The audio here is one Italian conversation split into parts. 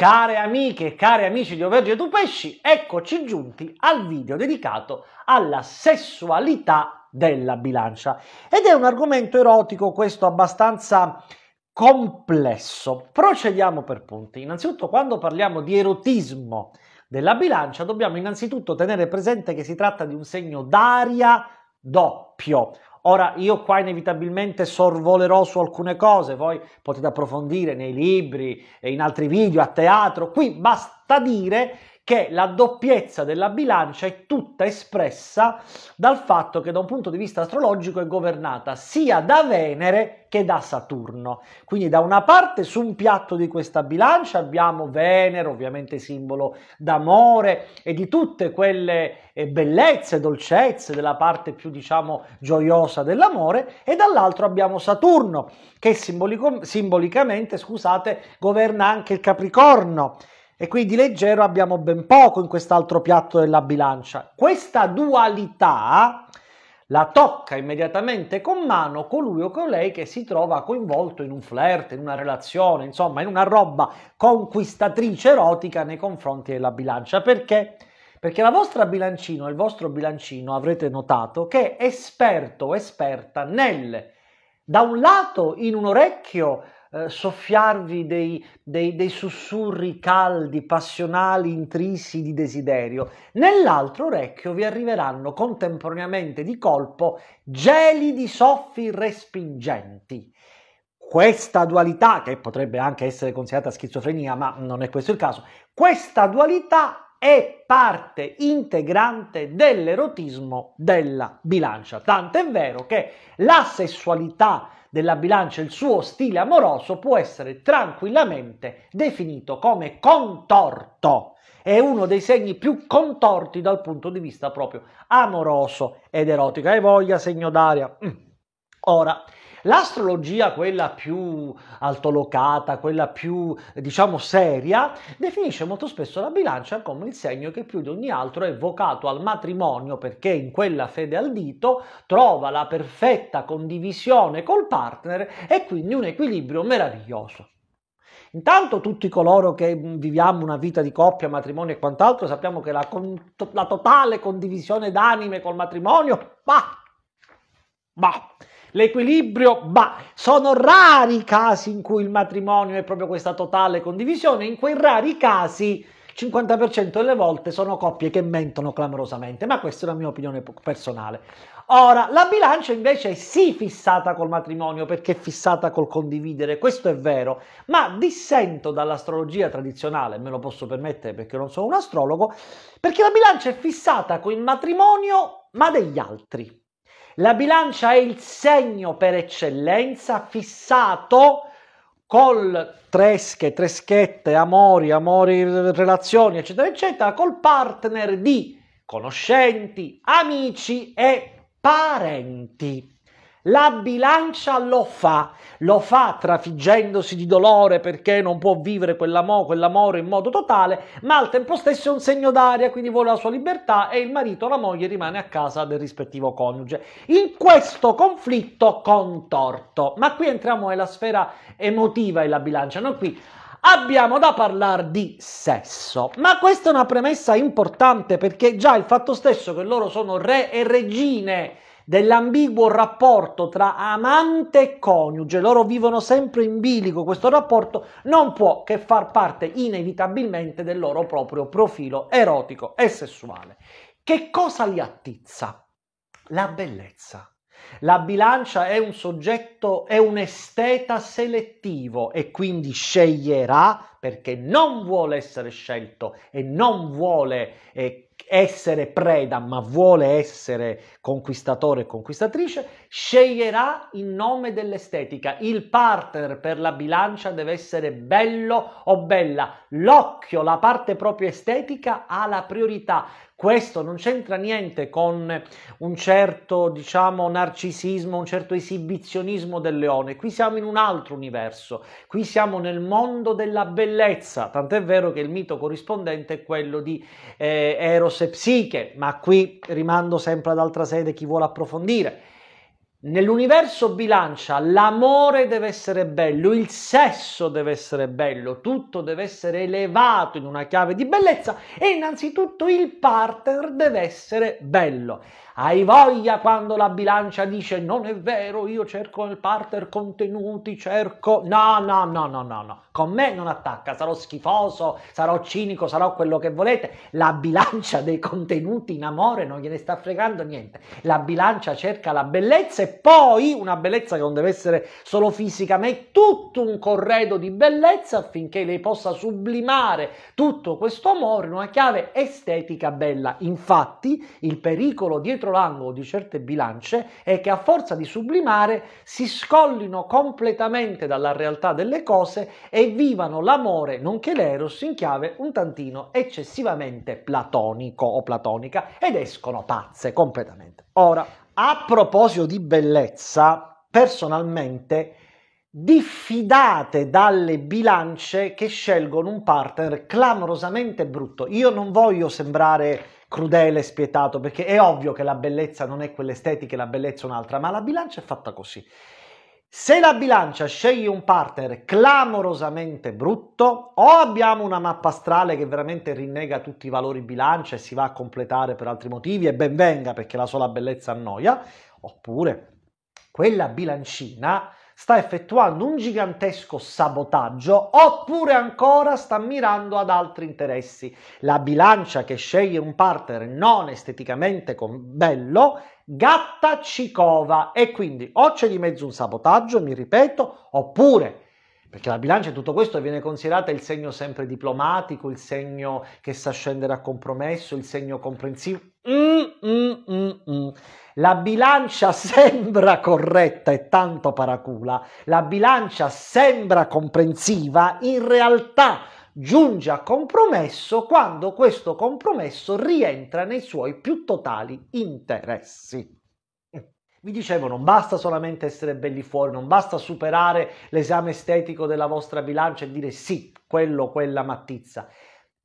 Care amiche, cari amici di Overgine tu Pesci, eccoci giunti al video dedicato alla sessualità della bilancia. Ed è un argomento erotico questo abbastanza complesso. Procediamo per punti. Innanzitutto quando parliamo di erotismo della bilancia dobbiamo innanzitutto tenere presente che si tratta di un segno d'aria doppio, Ora io qua inevitabilmente sorvolerò su alcune cose, voi potete approfondire nei libri e in altri video a teatro. Qui basta dire che la doppiezza della bilancia è tutta espressa dal fatto che da un punto di vista astrologico è governata sia da Venere che da Saturno. Quindi da una parte su un piatto di questa bilancia abbiamo Venere, ovviamente simbolo d'amore e di tutte quelle eh, bellezze, dolcezze della parte più diciamo gioiosa dell'amore e dall'altro abbiamo Saturno che simbolico, simbolicamente, scusate, governa anche il Capricorno e quindi leggero abbiamo ben poco in quest'altro piatto della bilancia. Questa dualità la tocca immediatamente con mano colui o colei che si trova coinvolto in un flirt, in una relazione, insomma in una roba conquistatrice erotica nei confronti della bilancia. Perché? Perché la vostra bilancino e il vostro bilancino avrete notato che è esperto o esperta nel, da un lato in un orecchio eh, soffiarvi dei, dei, dei sussurri caldi, passionali, intrisi di desiderio, nell'altro orecchio vi arriveranno contemporaneamente di colpo gelidi soffi respingenti questa dualità, che potrebbe anche essere considerata schizofrenia, ma non è questo il caso, questa dualità è parte integrante dell'erotismo della bilancia. Tant'è vero che la sessualità della bilancia, il suo stile amoroso può essere tranquillamente definito come contorto. È uno dei segni più contorti dal punto di vista proprio amoroso ed erotico. Hai voglia, segno d'aria? Mm. Ora, L'astrologia, quella più altolocata, quella più diciamo seria, definisce molto spesso la bilancia come il segno che più di ogni altro è vocato al matrimonio perché in quella fede al dito trova la perfetta condivisione col partner e quindi un equilibrio meraviglioso. Intanto tutti coloro che viviamo una vita di coppia, matrimonio e quant'altro sappiamo che la, con- la totale condivisione d'anime col matrimonio, bah, bah, l'equilibrio, ma sono rari i casi in cui il matrimonio è proprio questa totale condivisione, in quei rari casi 50% delle volte sono coppie che mentono clamorosamente, ma questa è la mia opinione personale. Ora, la bilancia invece è sì fissata col matrimonio perché è fissata col condividere, questo è vero, ma dissento dall'astrologia tradizionale, me lo posso permettere perché non sono un astrologo, perché la bilancia è fissata col matrimonio ma degli altri. La bilancia è il segno per eccellenza fissato col tresche, treschette, amori, amori, relazioni, eccetera, eccetera, col partner di conoscenti, amici e parenti. La bilancia lo fa, lo fa trafiggendosi di dolore perché non può vivere quell'amo, quell'amore in modo totale, ma al tempo stesso è un segno d'aria, quindi vuole la sua libertà e il marito o la moglie rimane a casa del rispettivo coniuge. In questo conflitto contorto, ma qui entriamo nella sfera emotiva e la bilancia, non qui abbiamo da parlare di sesso. Ma questa è una premessa importante perché già il fatto stesso che loro sono re e regine dell'ambiguo rapporto tra amante e coniuge, loro vivono sempre in bilico questo rapporto, non può che far parte inevitabilmente del loro proprio profilo erotico e sessuale. Che cosa li attizza? La bellezza. La bilancia è un soggetto, è un esteta selettivo e quindi sceglierà perché non vuole essere scelto e non vuole eh, essere preda, ma vuole essere conquistatore e conquistatrice, sceglierà in nome dell'estetica. Il partner per la bilancia deve essere bello o bella. L'occhio, la parte proprio estetica ha la priorità. Questo non c'entra niente con un certo, diciamo, narcisismo, un certo esibizionismo del leone. Qui siamo in un altro universo. Qui siamo nel mondo della bellezza bellezza, tant'è vero che il mito corrispondente è quello di eh, Eros e Psiche, ma qui rimando sempre ad altra sede chi vuole approfondire. Nell'universo bilancia l'amore deve essere bello, il sesso deve essere bello, tutto deve essere elevato in una chiave di bellezza e innanzitutto il partner deve essere bello. Hai voglia quando la bilancia dice non è vero, io cerco nel partner contenuti, cerco... No, no, no, no, no, no. Con me non attacca, sarò schifoso, sarò cinico, sarò quello che volete. La bilancia dei contenuti in amore non gliene sta fregando niente. La bilancia cerca la bellezza e poi una bellezza che non deve essere solo fisica, ma è tutto un corredo di bellezza affinché lei possa sublimare tutto questo amore in una chiave estetica bella. Infatti, il pericolo dietro dietro l'angolo di certe bilance è che a forza di sublimare si scollino completamente dalla realtà delle cose e vivano l'amore nonché l'eros in chiave un tantino eccessivamente platonico o platonica ed escono pazze completamente. Ora, a proposito di bellezza, personalmente diffidate dalle bilance che scelgono un partner clamorosamente brutto. Io non voglio sembrare crudele, spietato, perché è ovvio che la bellezza non è quell'estetica, la bellezza è un'altra, ma la bilancia è fatta così. Se la bilancia sceglie un partner clamorosamente brutto, o abbiamo una mappa astrale che veramente rinnega tutti i valori bilancia e si va a completare per altri motivi e ben venga perché la sola bellezza annoia, oppure quella bilancina sta effettuando un gigantesco sabotaggio oppure ancora sta mirando ad altri interessi. La bilancia che sceglie un partner non esteticamente bello gatta ci cova e quindi o c'è di mezzo un sabotaggio, mi ripeto, oppure perché la bilancia in tutto questo viene considerata il segno sempre diplomatico, il segno che sa scendere a compromesso, il segno comprensivo. Mm, mm, mm, mm. la bilancia sembra corretta e tanto paracula, la bilancia sembra comprensiva, in realtà giunge a compromesso quando questo compromesso rientra nei suoi più totali interessi. Vi dicevo, non basta solamente essere belli fuori, non basta superare l'esame estetico della vostra bilancia e dire sì, quello, quella mattizza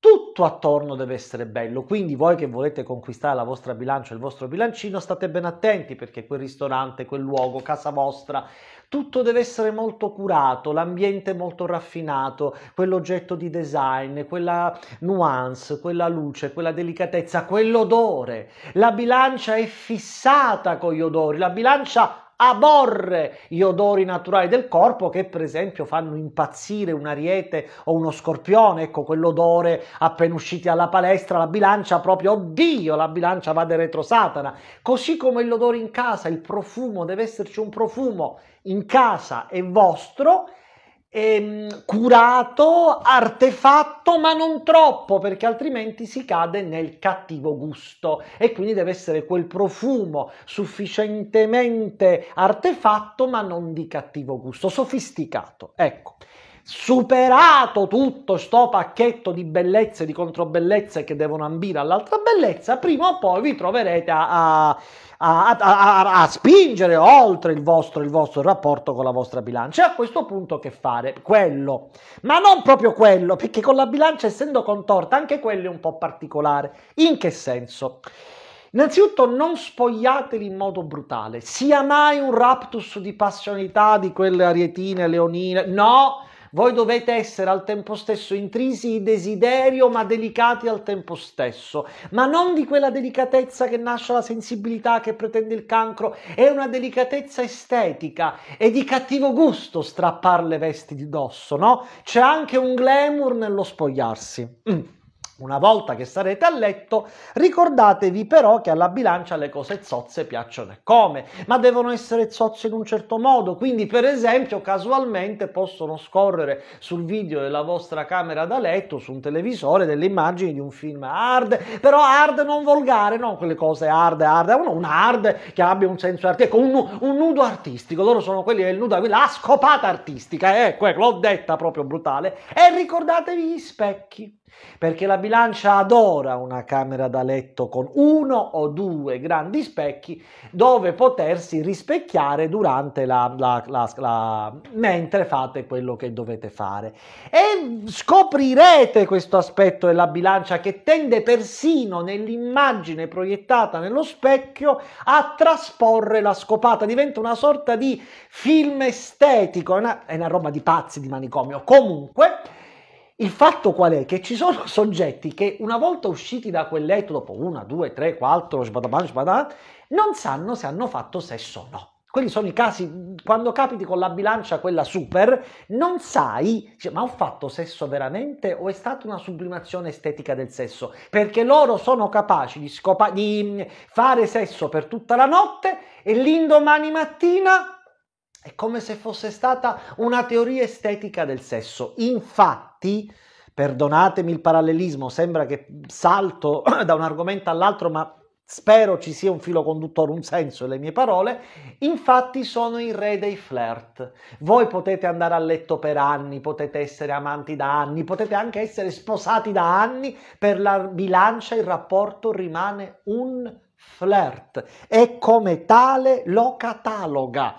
tutto attorno deve essere bello. Quindi voi che volete conquistare la vostra bilancia, il vostro bilancino, state ben attenti perché quel ristorante, quel luogo, casa vostra, tutto deve essere molto curato, l'ambiente molto raffinato, quell'oggetto di design, quella nuance, quella luce, quella delicatezza, quell'odore. La bilancia è fissata con gli odori, la bilancia aborre gli odori naturali del corpo che per esempio fanno impazzire un ariete o uno scorpione, ecco quell'odore appena usciti dalla palestra, la bilancia proprio, oddio, la bilancia va di retro Satana, così come l'odore in casa, il profumo, deve esserci un profumo in casa è vostro ehm, curato, artefatto, ma non troppo, perché altrimenti si cade nel cattivo gusto e quindi deve essere quel profumo sufficientemente artefatto, ma non di cattivo gusto, sofisticato. Ecco superato tutto sto pacchetto di bellezze, e di controbellezze che devono ambire all'altra bellezza, prima o poi vi troverete a, a a, a, a spingere oltre il vostro, il vostro rapporto con la vostra bilancia. E a questo punto che fare? Quello, ma non proprio quello, perché con la bilancia essendo contorta anche quello è un po' particolare. In che senso? Innanzitutto non spogliateli in modo brutale, sia mai un raptus di passionità di quelle arietine, leonine, no, voi dovete essere al tempo stesso intrisi di desiderio, ma delicati al tempo stesso, ma non di quella delicatezza che nasce dalla sensibilità che pretende il cancro, è una delicatezza estetica, è di cattivo gusto strappare le vesti di dosso, no? C'è anche un glamour nello spogliarsi. Mm. Una volta che sarete a letto, ricordatevi però che alla bilancia le cose zozze piacciono e come, ma devono essere zozze in un certo modo, quindi per esempio casualmente possono scorrere sul video della vostra camera da letto, su un televisore, delle immagini di un film hard, però hard non volgare, non quelle cose hard, hard, uno, un hard che abbia un senso artistico, ecco, un, un nudo artistico, loro sono quelli del nudo, la scopata artistica, ecco, eh, l'ho detta proprio brutale, e ricordatevi gli specchi perché la bilancia adora una camera da letto con uno o due grandi specchi dove potersi rispecchiare durante la, la, la, la, mentre fate quello che dovete fare e scoprirete questo aspetto della bilancia che tende persino nell'immagine proiettata nello specchio a trasporre la scopata diventa una sorta di film estetico è una, è una roba di pazzi di manicomio comunque il fatto qual è? Che ci sono soggetti che una volta usciti da quel letto, dopo una, due, tre, quattro, sbadaban, sbadan, non sanno se hanno fatto sesso o no. Quelli sono i casi, quando capiti con la bilancia quella super, non sai, ma ho fatto sesso veramente o è stata una sublimazione estetica del sesso? Perché loro sono capaci di, scopa- di mm, fare sesso per tutta la notte e l'indomani mattina è come se fosse stata una teoria estetica del sesso. Infatti, fatti, perdonatemi il parallelismo, sembra che salto da un argomento all'altro, ma spero ci sia un filo conduttore, un senso nelle mie parole, infatti sono il re dei flirt. Voi potete andare a letto per anni, potete essere amanti da anni, potete anche essere sposati da anni, per la bilancia il rapporto rimane un flirt e come tale lo cataloga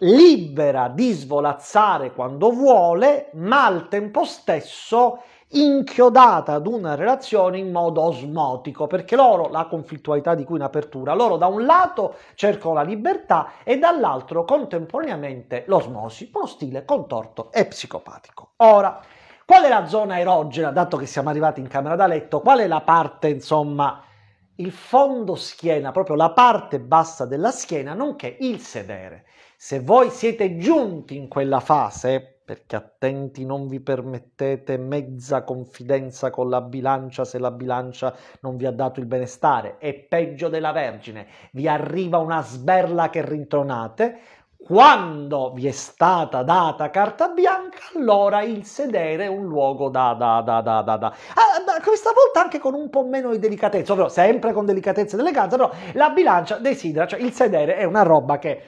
libera di svolazzare quando vuole, ma al tempo stesso inchiodata ad una relazione in modo osmotico, perché loro, la conflittualità di cui in apertura, loro da un lato cercano la libertà e dall'altro contemporaneamente l'osmosi, uno stile contorto e psicopatico. Ora, qual è la zona erogena, dato che siamo arrivati in camera da letto, qual è la parte, insomma, il fondo schiena, proprio la parte bassa della schiena, nonché il sedere. Se voi siete giunti in quella fase, perché attenti non vi permettete mezza confidenza con la bilancia se la bilancia non vi ha dato il benestare, è peggio della Vergine, vi arriva una sberla che rintronate, quando vi è stata data carta bianca, allora il sedere è un luogo da da da da da, da. Ah, questa volta anche con un po' meno di delicatezza, però sempre con delicatezza ed eleganza, però la bilancia desidera, cioè il sedere è una roba che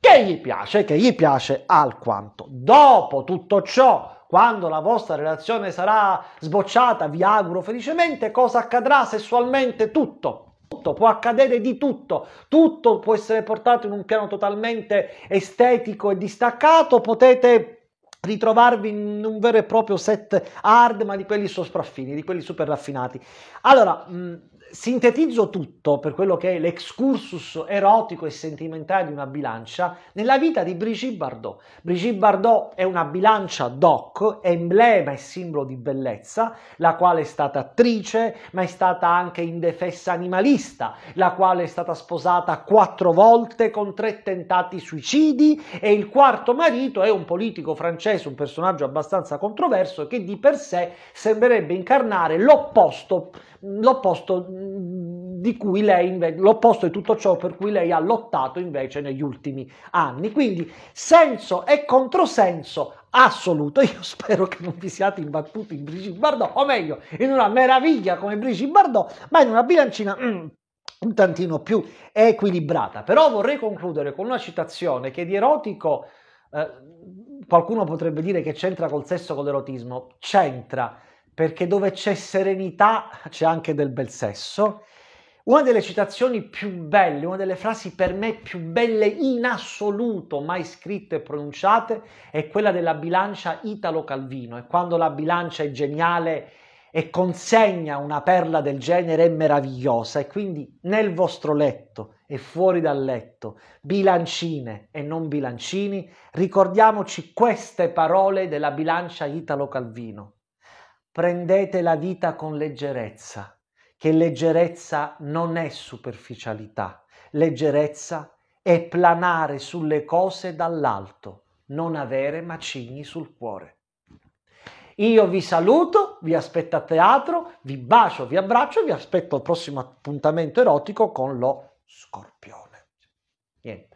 che gli piace, che gli piace alquanto. Dopo tutto ciò, quando la vostra relazione sarà sbocciata, vi auguro felicemente, cosa accadrà sessualmente? Tutto. Tutto, può accadere di tutto, tutto può essere portato in un piano totalmente estetico e distaccato, potete ritrovarvi in un vero e proprio set hard, ma di quelli sopraffini, di quelli super raffinati. Allora, mh, mm, sintetizzo tutto per quello che è l'excursus erotico e sentimentale di una bilancia nella vita di Brigitte Bardot. Brigitte Bardot è una bilancia doc, emblema e simbolo di bellezza, la quale è stata attrice, ma è stata anche indefessa animalista, la quale è stata sposata quattro volte con tre tentati suicidi e il quarto marito è un politico francese, un personaggio abbastanza controverso che di per sé sembrerebbe incarnare l'opposto l'opposto mm, di cui lei invece, l'opposto di tutto ciò per cui lei ha lottato invece negli ultimi anni. Quindi senso e controsenso assoluto. Io spero che non vi siate imbattuti in Brigitte Bardot, o meglio, in una meraviglia come Brigitte Bardot, ma in una bilancina mm, un tantino più equilibrata. Però vorrei concludere con una citazione che di erotico eh, qualcuno potrebbe dire che c'entra col sesso con l'erotismo, c'entra perché dove c'è serenità c'è anche del bel sesso. Una delle citazioni più belle, una delle frasi per me più belle in assoluto mai scritte e pronunciate è quella della bilancia Italo Calvino. E quando la bilancia è geniale e consegna una perla del genere è meravigliosa. E quindi nel vostro letto e fuori dal letto, bilancine e non bilancini, ricordiamoci queste parole della bilancia Italo Calvino. Prendete la vita con leggerezza, che leggerezza non è superficialità, leggerezza è planare sulle cose dall'alto, non avere macigni sul cuore. Io vi saluto, vi aspetto a teatro, vi bacio, vi abbraccio, e vi aspetto al prossimo appuntamento erotico con lo scorpione. Niente.